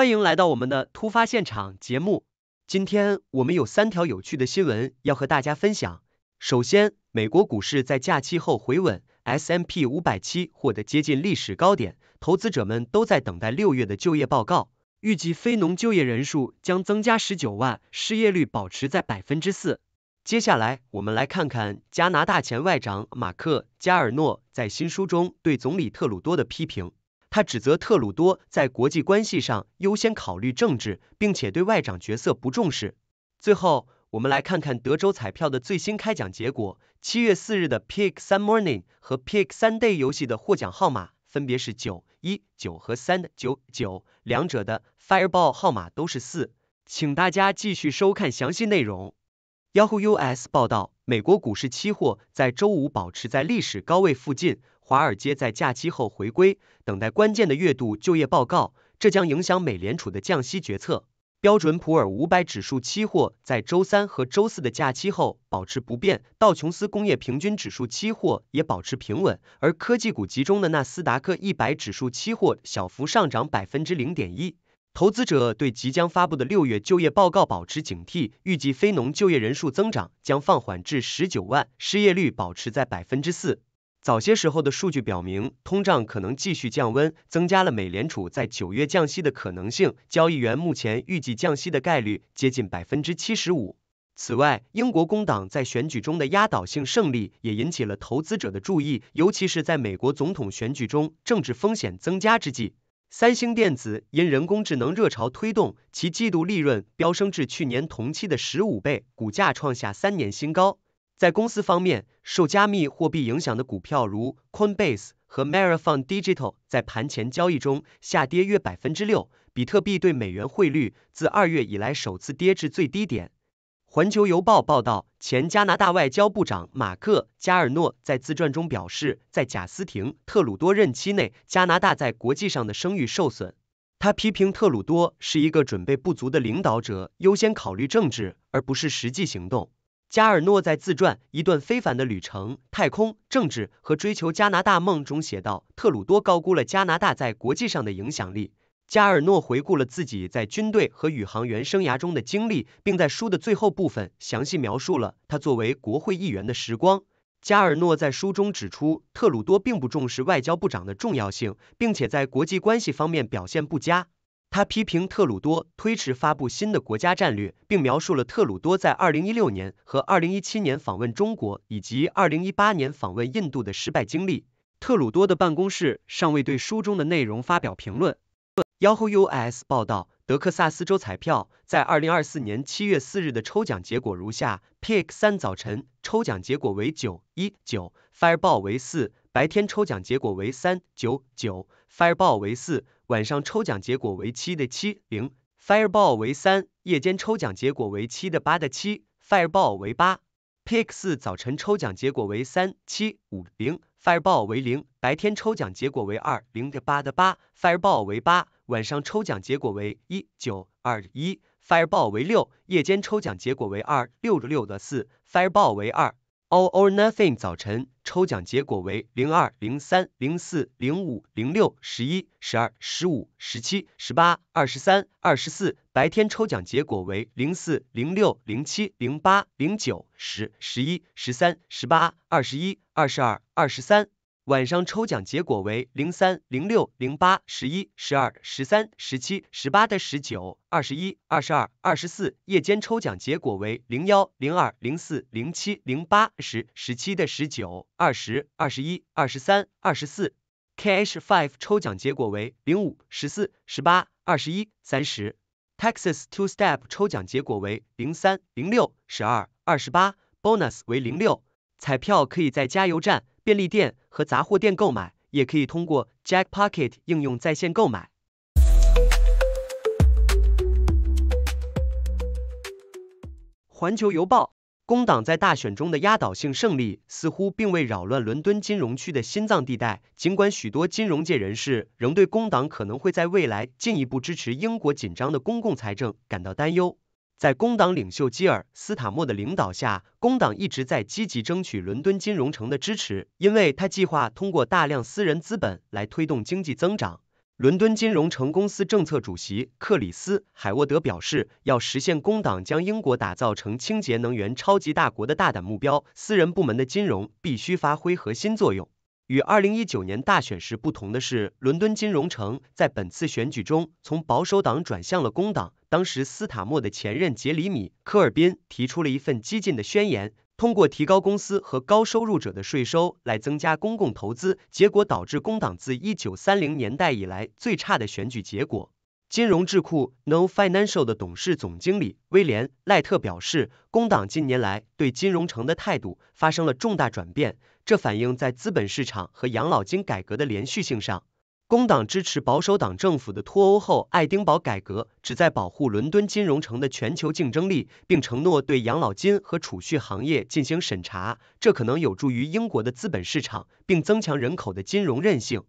欢迎来到我们的突发现场节目。今天我们有三条有趣的新闻要和大家分享。首先，美国股市在假期后回稳，S M P 五百七获得接近历史高点，投资者们都在等待六月的就业报告，预计非农就业人数将增加十九万，失业率保持在百分之四。接下来，我们来看看加拿大前外长马克加尔诺在新书中对总理特鲁多的批评。他指责特鲁多在国际关系上优先考虑政治，并且对外长角色不重视。最后，我们来看看德州彩票的最新开奖结果：七月四日的 Pick 三 Morning 和 Pick 三 Day 游戏的获奖号码分别是九一九和三九九，两者的 Fireball 号码都是四。请大家继续收看详细内容。Yahoo US 报道，美国股市期货在周五保持在历史高位附近。华尔街在假期后回归，等待关键的月度就业报告，这将影响美联储的降息决策。标准普尔五百指数期货在周三和周四的假期后保持不变，道琼斯工业平均指数期货也保持平稳，而科技股集中的纳斯达克一百指数期货小幅上涨百分之零点一。投资者对即将发布的六月就业报告保持警惕，预计非农就业人数增长将放缓至十九万，失业率保持在百分之四。早些时候的数据表明，通胀可能继续降温，增加了美联储在九月降息的可能性。交易员目前预计降息的概率接近百分之七十五。此外，英国工党在选举中的压倒性胜利也引起了投资者的注意，尤其是在美国总统选举中政治风险增加之际。三星电子因人工智能热潮推动，其季度利润飙升至去年同期的十五倍，股价创下三年新高。在公司方面，受加密货币影响的股票如 Coinbase 和 Marathon Digital 在盘前交易中下跌约百分之六。比特币对美元汇率自二月以来首次跌至最低点。环球邮报报道，前加拿大外交部长马克·加尔诺在自传中表示，在贾斯廷·特鲁多任期内，加拿大在国际上的声誉受损。他批评特鲁多是一个准备不足的领导者，优先考虑政治而不是实际行动。加尔诺在自传《一段非凡的旅程：太空、政治和追求加拿大梦》中写道，特鲁多高估了加拿大在国际上的影响力。加尔诺回顾了自己在军队和宇航员生涯中的经历，并在书的最后部分详细描述了他作为国会议员的时光。加尔诺在书中指出，特鲁多并不重视外交部长的重要性，并且在国际关系方面表现不佳。他批评特鲁多推迟发布新的国家战略，并描述了特鲁多在2016年和2017年访问中国以及2018年访问印度的失败经历。特鲁多的办公室尚未对书中的内容发表评论。Yahoo US 报道，德克萨斯州彩票在二零二四年七月四日的抽奖结果如下：Pick 三早晨抽奖结果为九一九，Fireball 为四；白天抽奖结果为三九九，Fireball 为四；晚上抽奖结果为七的七零，Fireball 为三；夜间抽奖结果为七的八的七，Fireball 为八。Pick 四早晨抽奖结果为三七五零，Fireball 为零；白天抽奖结果为二零的八的八，Fireball 为八。晚上抽奖结果为一九二一，fireball 为六，夜间抽奖结果为二六六的四，fireball 为二，all or nothing。早晨抽奖结果为零二零三零四零五零六十一十二十五十七十八二十三二十四，白天抽奖结果为零四零六零七零八零九十十一十三十八二十一二十二二十三。晚上抽奖结果为零三、零六、零八、十一、十二、十三、十七、十八的十九、二十一、二十二、二十四。夜间抽奖结果为零幺、零二、零四、零七、零八十、十七的十九、二十、二十一、二十三、二十四。KH five 抽奖结果为零五、十四、十八、二十一、三十。Texas two step 抽奖结果为零三、零六、十二、二十八。Bonus 为零六。彩票可以在加油站、便利店和杂货店购买，也可以通过 Jackpot c k e 应用在线购买。环球邮报：工党在大选中的压倒性胜利似乎并未扰乱伦敦金融区的心脏地带，尽管许多金融界人士仍对工党可能会在未来进一步支持英国紧张的公共财政感到担忧。在工党领袖基尔·斯塔默的领导下，工党一直在积极争取伦敦金融城的支持，因为他计划通过大量私人资本来推动经济增长。伦敦金融城公司政策主席克里斯·海沃德表示，要实现工党将英国打造成清洁能源超级大国的大胆目标，私人部门的金融必须发挥核心作用。与二零一九年大选时不同的是，伦敦金融城在本次选举中从保守党转向了工党。当时，斯塔默的前任杰里米·科尔宾提出了一份激进的宣言，通过提高公司和高收入者的税收来增加公共投资，结果导致工党自1930年代以来最差的选举结果。金融智库 No Financial 的董事总经理威廉·赖特表示，工党近年来对金融城的态度发生了重大转变，这反映在资本市场和养老金改革的连续性上。工党支持保守党政府的脱欧后爱丁堡改革，旨在保护伦敦金融城的全球竞争力，并承诺对养老金和储蓄行业进行审查。这可能有助于英国的资本市场，并增强人口的金融韧性。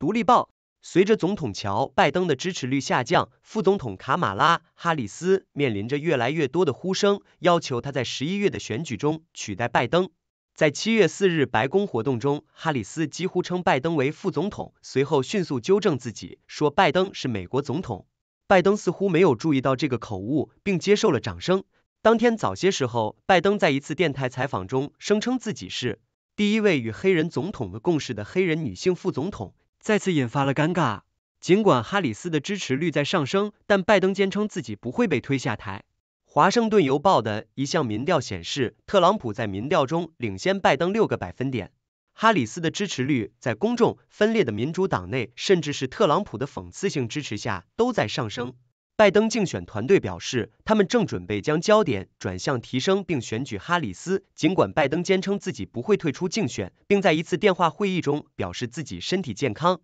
独立报：随着总统乔·拜登的支持率下降，副总统卡马拉·哈里斯面临着越来越多的呼声，要求他在十一月的选举中取代拜登。在七月四日白宫活动中，哈里斯几乎称拜登为副总统，随后迅速纠正自己，说拜登是美国总统。拜登似乎没有注意到这个口误，并接受了掌声。当天早些时候，拜登在一次电台采访中声称自己是第一位与黑人总统共事的黑人女性副总统，再次引发了尴尬。尽管哈里斯的支持率在上升，但拜登坚称自己不会被推下台。《华盛顿邮报》的一项民调显示，特朗普在民调中领先拜登六个百分点。哈里斯的支持率在公众分裂的民主党内，甚至是特朗普的讽刺性支持下，都在上升。拜登竞选团队表示，他们正准备将焦点转向提升并选举哈里斯。尽管拜登坚称自己不会退出竞选，并在一次电话会议中表示自己身体健康，《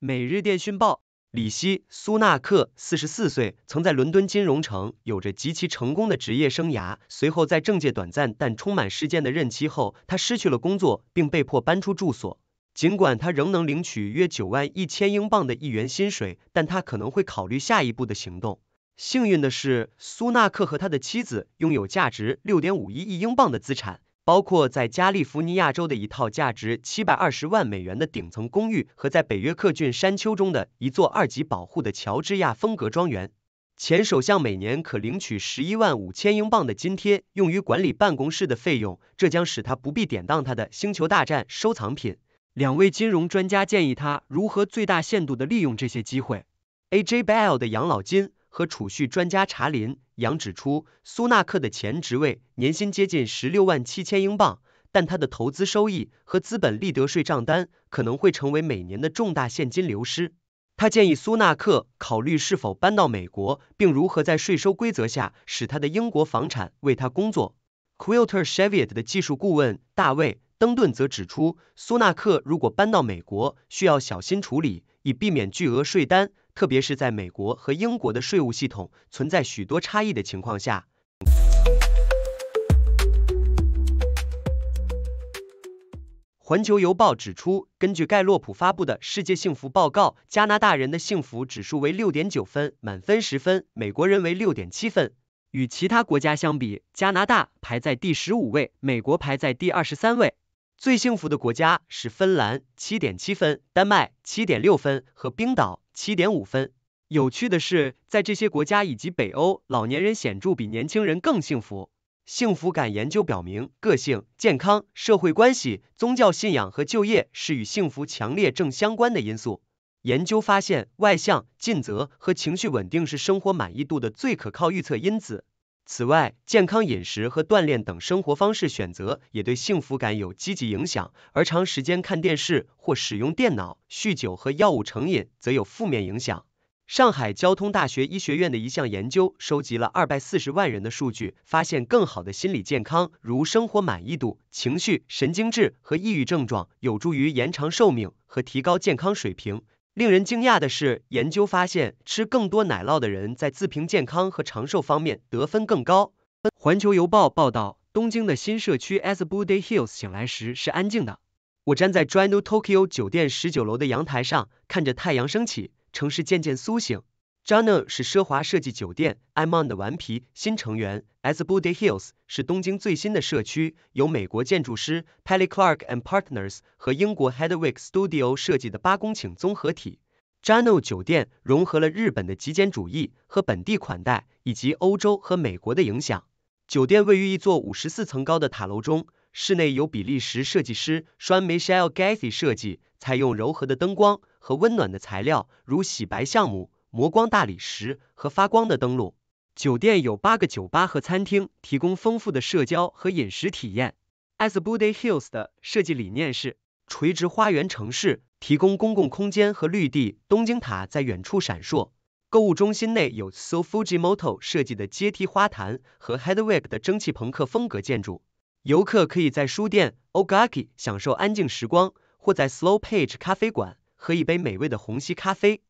每日电讯报》。李希·苏纳克，四十四岁，曾在伦敦金融城有着极其成功的职业生涯。随后在政界短暂但充满事件的任期后，他失去了工作，并被迫搬出住所。尽管他仍能领取约九万一千英镑的议员薪水，但他可能会考虑下一步的行动。幸运的是，苏纳克和他的妻子拥有价值六点五一亿英镑的资产。包括在加利福尼亚州的一套价值七百二十万美元的顶层公寓，和在北约克郡山丘中的一座二级保护的乔治亚风格庄园。前首相每年可领取十一万五千英镑的津贴，用于管理办公室的费用，这将使他不必典当他的《星球大战》收藏品。两位金融专家建议他如何最大限度地利用这些机会。A. J. Bell 的养老金和储蓄专家查林。杨指出，苏纳克的前职位年薪接近十六万七千英镑，但他的投资收益和资本利得税账单可能会成为每年的重大现金流失。他建议苏纳克考虑是否搬到美国，并如何在税收规则下使他的英国房产为他工作。Quilter Cheviot 的技术顾问大卫·登顿则指出，苏纳克如果搬到美国，需要小心处理，以避免巨额税单。特别是在美国和英国的税务系统存在许多差异的情况下，《环球邮报》指出，根据盖洛普发布的《世界幸福报告》，加拿大人的幸福指数为6.9分（满分10分），美国人为6.7分。与其他国家相比，加拿大排在第15位，美国排在第23位。最幸福的国家是芬兰七点七分）、丹麦七点六分）和冰岛七点五分）。有趣的是，在这些国家以及北欧，老年人显著比年轻人更幸福。幸福感研究表明，个性、健康、社会关系、宗教信仰和就业是与幸福强烈正相关的因素。研究发现，外向、尽责和情绪稳定是生活满意度的最可靠预测因子。此外，健康饮食和锻炼等生活方式选择也对幸福感有积极影响，而长时间看电视或使用电脑、酗酒和药物成瘾则有负面影响。上海交通大学医学院的一项研究收集了二百四十万人的数据，发现更好的心理健康，如生活满意度、情绪神经质和抑郁症状，有助于延长寿命和提高健康水平。令人惊讶的是，研究发现，吃更多奶酪的人在自评健康和长寿方面得分更高。环球邮报报道，东京的新社区 Asbudy Hills 醒来时是安静的。我站在 d r y New Tokyo 酒店十九楼的阳台上，看着太阳升起，城市渐渐苏醒。j a n o 是奢华设计酒店 Imon 的顽皮新成员。Sbuddy Hills 是东京最新的社区，由美国建筑师 p e l l y Clark and Partners 和英国 h e a d w i g Studio 设计的八公顷综合体。j a n o 酒店融合了日本的极简主义和本地款待，以及欧洲和美国的影响。酒店位于一座五十四层高的塔楼中，室内由比利时设计师 Shan Michel g a z y 设计，采用柔和的灯光和温暖的材料，如洗白橡木。磨光大理石和发光的灯笼。酒店有八个酒吧和餐厅，提供丰富的社交和饮食体验。Asabody Hills 的设计理念是垂直花园城市，提供公共空间和绿地。东京塔在远处闪烁。购物中心内有 Sofuji Moto 设计的阶梯花坛和 Headwag 的蒸汽朋克风格建筑。游客可以在书店 Ogaki 享受安静时光，或在 Slow Page 咖啡馆喝一杯美味的虹吸咖啡。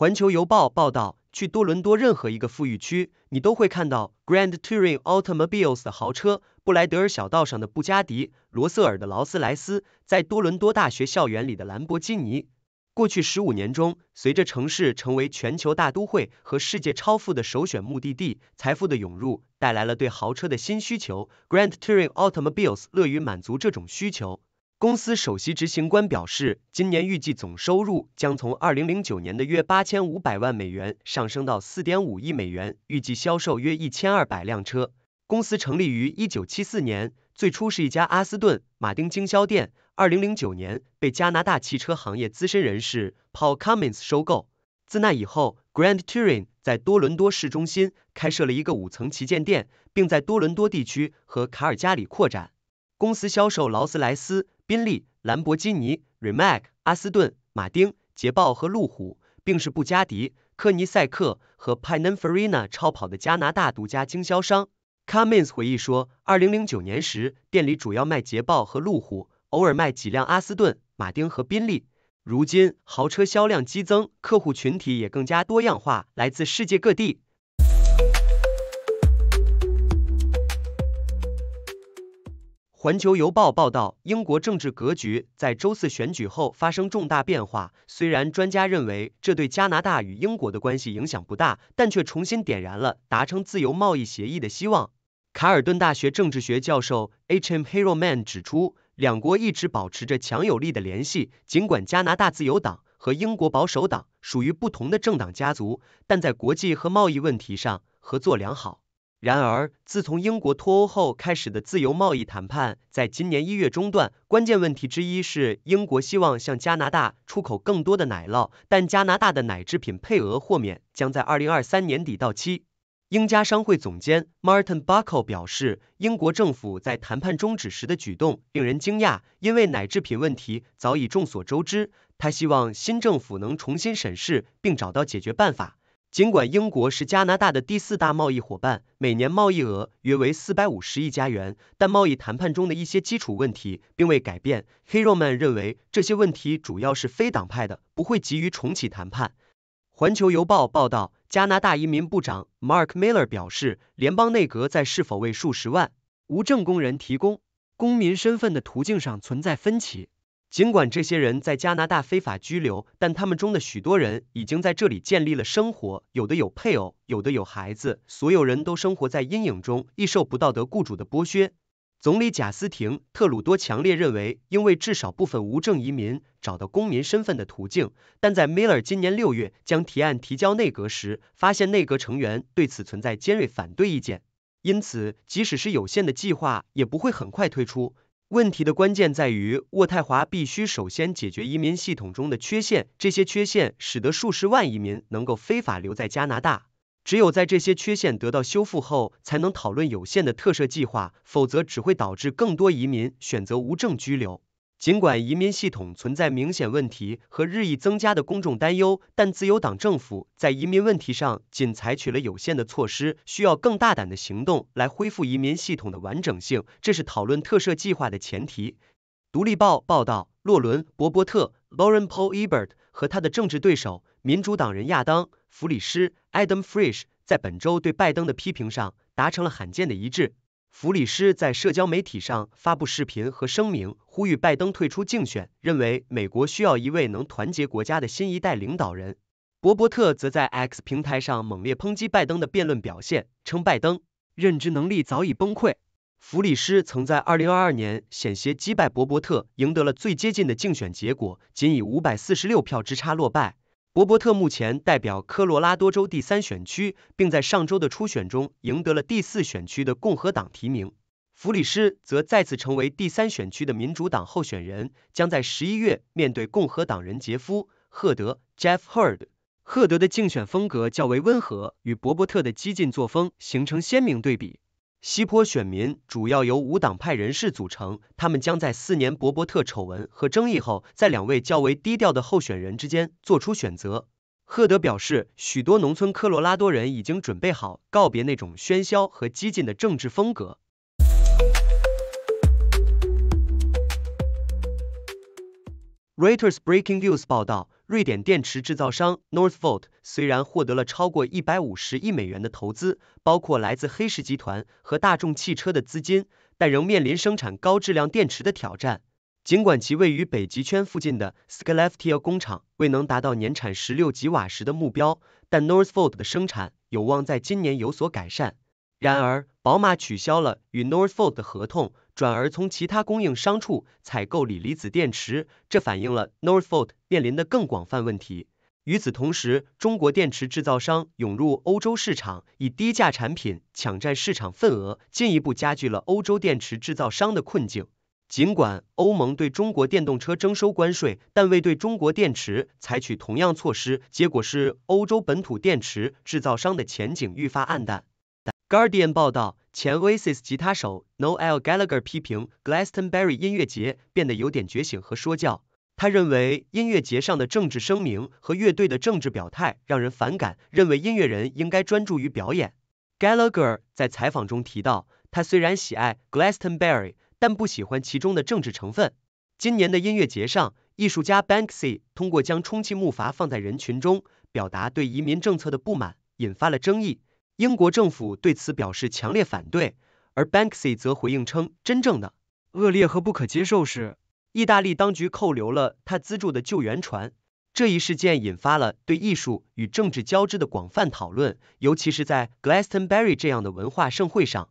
《环球邮报》报道，去多伦多任何一个富裕区，你都会看到 Grand Touring Automobiles 的豪车，布莱德尔小道上的布加迪，罗瑟尔的劳斯莱斯，在多伦多大学校园里的兰博基尼。过去十五年中，随着城市成为全球大都会和世界超富的首选目的地，财富的涌入带来了对豪车的新需求，Grand Touring Automobiles 乐于满足这种需求。公司首席执行官表示，今年预计总收入将从2009年的约8500万美元上升到4.5亿美元，预计销售约1200辆车。公司成立于1974年，最初是一家阿斯顿·马丁经销店。2009年被加拿大汽车行业资深人士 Paul Cummins 收购。自那以后，Grand Touring 在多伦多市中心开设了一个五层旗舰店，并在多伦多地区和卡尔加里扩展。公司销售劳斯莱斯。宾利、兰博基尼、Rimac、阿斯顿、马丁、捷豹和路虎，并是布加迪、科尼赛克和 Pininfarina 超跑的加拿大独家经销商。Cummins 回忆说，二零零九年时，店里主要卖捷豹和路虎，偶尔卖几辆阿斯顿、马丁和宾利。如今，豪车销量激增，客户群体也更加多样化，来自世界各地。《环球邮报》报道，英国政治格局在周四选举后发生重大变化。虽然专家认为这对加拿大与英国的关系影响不大，但却重新点燃了达成自由贸易协议的希望。卡尔顿大学政治学教授 H. M. Hero Man 指出，两国一直保持着强有力的联系，尽管加拿大自由党和英国保守党属于不同的政党家族，但在国际和贸易问题上合作良好。然而，自从英国脱欧后开始的自由贸易谈判在今年一月中断。关键问题之一是，英国希望向加拿大出口更多的奶酪，但加拿大的奶制品配额豁免将在二零二三年底到期。英加商会总监 Martin Buckle 表示，英国政府在谈判终止时的举动令人惊讶，因为奶制品问题早已众所周知。他希望新政府能重新审视并找到解决办法。尽管英国是加拿大的第四大贸易伙伴，每年贸易额约为四百五十亿加元，但贸易谈判中的一些基础问题并未改变。Heroan 认为，这些问题主要是非党派的，不会急于重启谈判。环球邮报报道，加拿大移民部长 Mark Miller 表示，联邦内阁在是否为数十万无证工人提供公民身份的途径上存在分歧。尽管这些人在加拿大非法拘留，但他们中的许多人已经在这里建立了生活，有的有配偶，有的有孩子，所有人都生活在阴影中，易受不道德雇主的剥削。总理贾斯廷·特鲁多强烈认为，因为至少部分无证移民找到公民身份的途径，但在 Miller 今年六月将提案提交内阁时，发现内阁成员对此存在尖锐反对意见，因此即使是有限的计划也不会很快推出。问题的关键在于，渥太华必须首先解决移民系统中的缺陷，这些缺陷使得数十万移民能够非法留在加拿大。只有在这些缺陷得到修复后，才能讨论有限的特赦计划，否则只会导致更多移民选择无证居留。尽管移民系统存在明显问题和日益增加的公众担忧，但自由党政府在移民问题上仅采取了有限的措施，需要更大胆的行动来恢复移民系统的完整性，这是讨论特赦计划的前提。《独立报》报道，洛伦·伯伯特 （Lauren Paul Ebert） 和他的政治对手民主党人亚当·弗里施 （Adam Frisch） 在本周对拜登的批评上达成了罕见的一致。弗里斯在社交媒体上发布视频和声明，呼吁拜登退出竞选，认为美国需要一位能团结国家的新一代领导人。伯伯特则在 X 平台上猛烈抨击拜登的辩论表现，称拜登认知能力早已崩溃。弗里斯曾在2022年险些击败伯伯特，赢得了最接近的竞选结果，仅以五百四十六票之差落败。伯伯特目前代表科罗拉多州第三选区，并在上周的初选中赢得了第四选区的共和党提名。弗里斯则再次成为第三选区的民主党候选人，将在十一月面对共和党人杰夫·赫德 （Jeff Heard）。赫德的竞选风格较为温和，与伯伯特的激进作风形成鲜明对比。西坡选民主要由无党派人士组成，他们将在四年博伯特丑闻和争议后，在两位较为低调的候选人之间做出选择。赫德表示，许多农村科罗拉多人已经准备好告别那种喧嚣和激进的政治风格。Reuters Breaking News 报道，瑞典电池制造商 Northvolt。虽然获得了超过一百五十亿美元的投资，包括来自黑石集团和大众汽车的资金，但仍面临生产高质量电池的挑战。尽管其位于北极圈附近的 Skalftia 工厂未能达到年产十六吉瓦时的目标，但 Northvolt 的生产有望在今年有所改善。然而，宝马取消了与 Northvolt 的合同，转而从其他供应商处采购锂离子电池，这反映了 Northvolt 面临的更广泛问题。与此同时，中国电池制造商涌入欧洲市场，以低价产品抢占市场份额，进一步加剧了欧洲电池制造商的困境。尽管欧盟对中国电动车征收关税，但未对中国电池采取同样措施，结果是欧洲本土电池制造商的前景愈发黯淡。Guardian 报道，前 Oasis 吉他手 Noel Gallagher 批评 Glastonbury 音乐节变得有点觉醒和说教。他认为音乐节上的政治声明和乐队的政治表态让人反感，认为音乐人应该专注于表演。Gallagher 在采访中提到，他虽然喜爱 Glastonbury，但不喜欢其中的政治成分。今年的音乐节上，艺术家 Banksy 通过将充气木筏放在人群中，表达对移民政策的不满，引发了争议。英国政府对此表示强烈反对，而 Banksy 则回应称：“真正的恶劣和不可接受是。”意大利当局扣留了他资助的救援船，这一事件引发了对艺术与政治交织的广泛讨论，尤其是在 Glastonbury 这样的文化盛会上。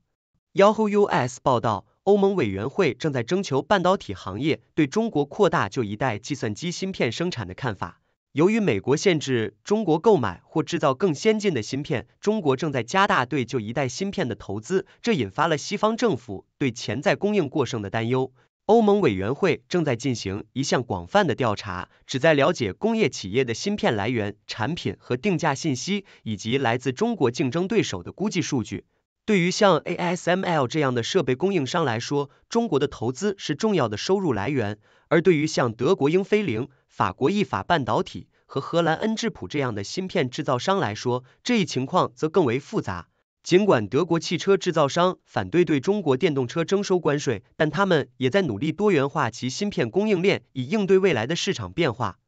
Yahoo US 报道，欧盟委员会正在征求半导体行业对中国扩大旧一代计算机芯片生产的看法。由于美国限制中国购买或制造更先进的芯片，中国正在加大对旧一代芯片的投资，这引发了西方政府对潜在供应过剩的担忧。欧盟委员会正在进行一项广泛的调查，旨在了解工业企业的芯片来源、产品和定价信息，以及来自中国竞争对手的估计数据。对于像 ASML 这样的设备供应商来说，中国的投资是重要的收入来源；而对于像德国英飞凌、法国意法半导体和荷兰恩智浦这样的芯片制造商来说，这一情况则更为复杂。尽管德国汽车制造商反对对中国电动车征收关税，但他们也在努力多元化其芯片供应链，以应对未来的市场变化。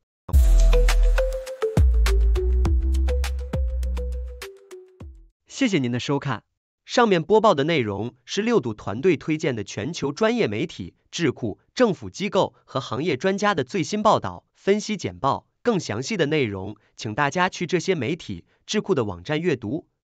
谢谢您的收看。上面播报的内容是六度团队推荐的全球专业媒体、智库、政府机构和行业专家的最新报道、分析简报。更详细的内容，请大家去这些媒体、智库的网站阅读。